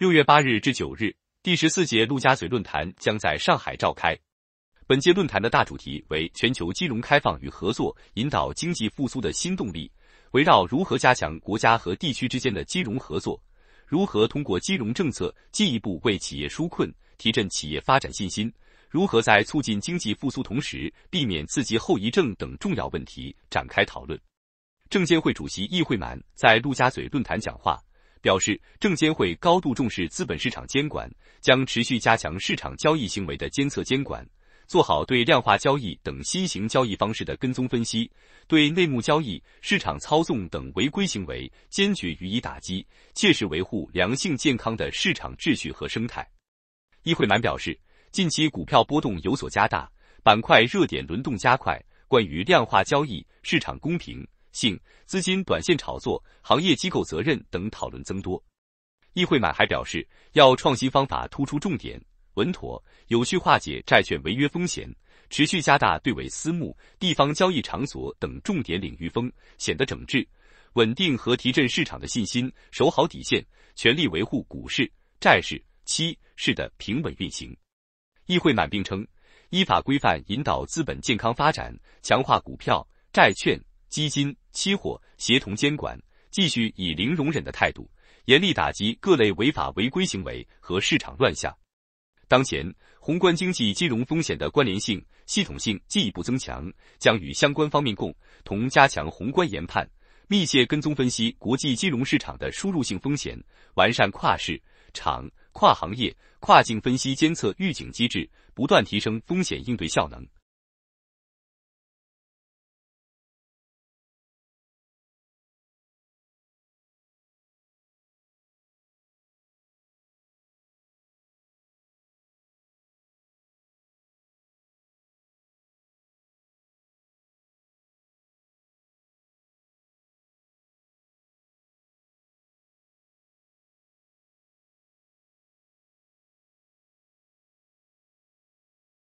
六月八日至九日，第十四届陆家嘴论坛将在上海召开。本届论坛的大主题为“全球金融开放与合作，引导经济复苏的新动力”。围绕如何加强国家和地区之间的金融合作，如何通过金融政策进一步为企业纾困、提振企业发展信心，如何在促进经济复苏同时避免刺激后遗症等重要问题展开讨论。证监会主席易会满在陆家嘴论坛讲话。表示，证监会高度重视资本市场监管，将持续加强市场交易行为的监测监管，做好对量化交易等新型交易方式的跟踪分析，对内幕交易、市场操纵等违规行为坚决予以打击，切实维护良性健康的市场秩序和生态。易会满表示，近期股票波动有所加大，板块热点轮动加快，关于量化交易、市场公平。性资金短线炒作、行业机构责任等讨论增多。易会满还表示，要创新方法，突出重点，稳妥有序化解债券违约风险，持续加大对伪私募、地方交易场所等重点领域风险的整治，稳定和提振市场的信心，守好底线，全力维护股市、债市、期市的平稳运行。易会满并称，依法规范，引导资本健康发展，强化股票、债券。基金、期货协同监管，继续以零容忍的态度，严厉打击各类违法违规行为和市场乱象。当前，宏观经济、金融风险的关联性、系统性进一步增强，将与相关方面共同加强宏观研判，密切跟踪分析国际金融市场的输入性风险，完善跨市场、跨行业、跨境分析监测预警机制，不断提升风险应对效能。